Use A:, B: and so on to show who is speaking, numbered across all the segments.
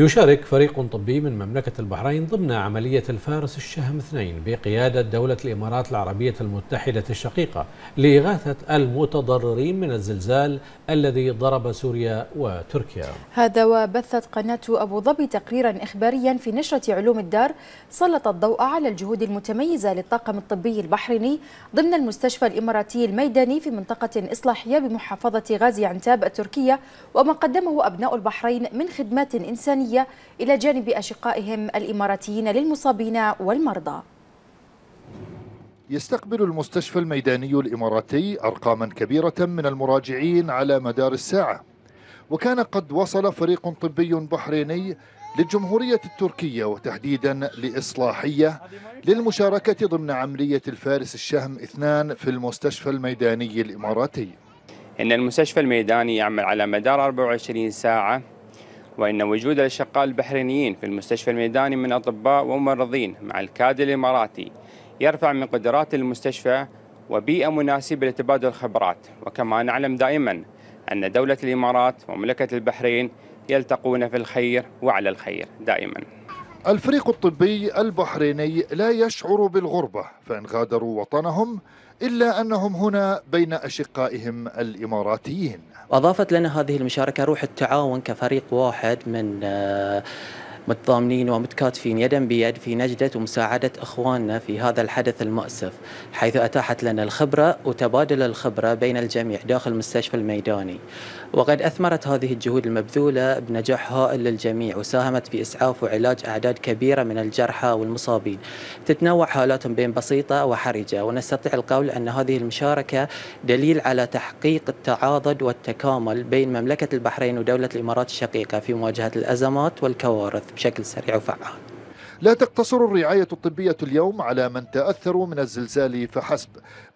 A: يشارك فريق طبي من مملكة البحرين ضمن عملية الفارس الشهم اثنين بقيادة
B: دولة الإمارات العربية المتحدة الشقيقة لإغاثة المتضررين من الزلزال الذي ضرب سوريا وتركيا
A: هذا وبثت قناة أبو ظبي تقريرا إخباريا في نشرة علوم الدار سلط الضوء على الجهود المتميزة للطاقم الطبي البحريني ضمن المستشفى الإماراتي الميداني في منطقة إصلاحية بمحافظة غازي عنتاب التركية وما قدمه أبناء البحرين من خدمات إنسانية الطبية إلى جانب أشقائهم الإماراتيين للمصابين والمرضى
C: يستقبل المستشفى الميداني الإماراتي أرقاما كبيرة من المراجعين على مدار الساعة وكان قد وصل فريق طبي بحريني للجمهورية التركية وتحديدا لإصلاحية للمشاركة ضمن عملية الفارس الشهم اثنان في المستشفى الميداني الإماراتي
D: إن المستشفى الميداني يعمل على مدار 24 ساعة وإن وجود الأشقاء البحرينيين في المستشفى الميداني من أطباء وممرضين مع الكادر الإماراتي يرفع من قدرات المستشفى وبيئة مناسبة لتبادل الخبرات وكما نعلم دائما أن دولة الإمارات ومملكة البحرين يلتقون في الخير وعلى الخير
C: دائما الفريق الطبي البحريني لا يشعر بالغربة فإن غادروا وطنهم إلا أنهم هنا بين أشقائهم الإماراتيين أضافت لنا هذه المشاركة روح التعاون كفريق واحد من آه،
E: متضامنين ومتكاتفين يدا بيد في نجدة ومساعدة إخواننا في هذا الحدث المؤسف حيث أتاحت لنا الخبرة وتبادل الخبرة بين الجميع داخل المستشفى الميداني وقد أثمرت هذه الجهود المبذولة بنجاح هائل للجميع وساهمت في إسعاف وعلاج أعداد كبيرة من الجرحى والمصابين تتنوع حالاتهم بين بسيطة وحرجة ونستطيع القول أن هذه المشاركة دليل على تحقيق التعاضد والتكامل بين مملكة البحرين ودولة الإمارات الشقيقة في مواجهة الأزمات
C: والكوارث بشكل سريع وفعال لا تقتصر الرعاية الطبية اليوم على من تأثروا من الزلزال فحسب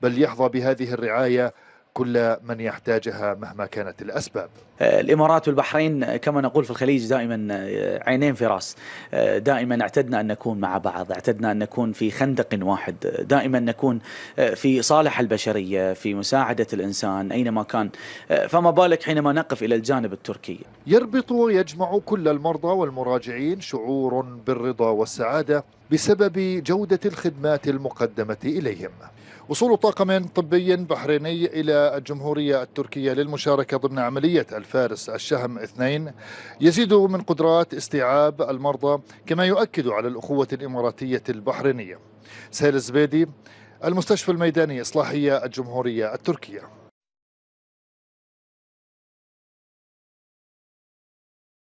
C: بل يحظى بهذه الرعاية كل من يحتاجها مهما كانت الأسباب
B: الامارات والبحرين كما نقول في الخليج دائما آه، عينين في راس آه، دائما اعتدنا ان نكون مع بعض اعتدنا ان نكون في خندق واحد دائما نكون آه، في صالح البشريه في مساعده الانسان اينما كان فما بالك حينما نقف الى الجانب التركي
C: يربط ويجمع كل المرضى والمراجعين شعور بالرضا والسعاده بسبب جوده الخدمات المقدمه اليهم وصول طاقم طبي بحريني الى الجمهوريه التركيه للمشاركه ضمن عمليه فارس الشهم اثنين يزيد من قدرات استيعاب المرضى كما يؤكد على الأخوة الإماراتية البحرينية سهيل الزبيدي المستشفى الميداني إصلاحية الجمهورية التركية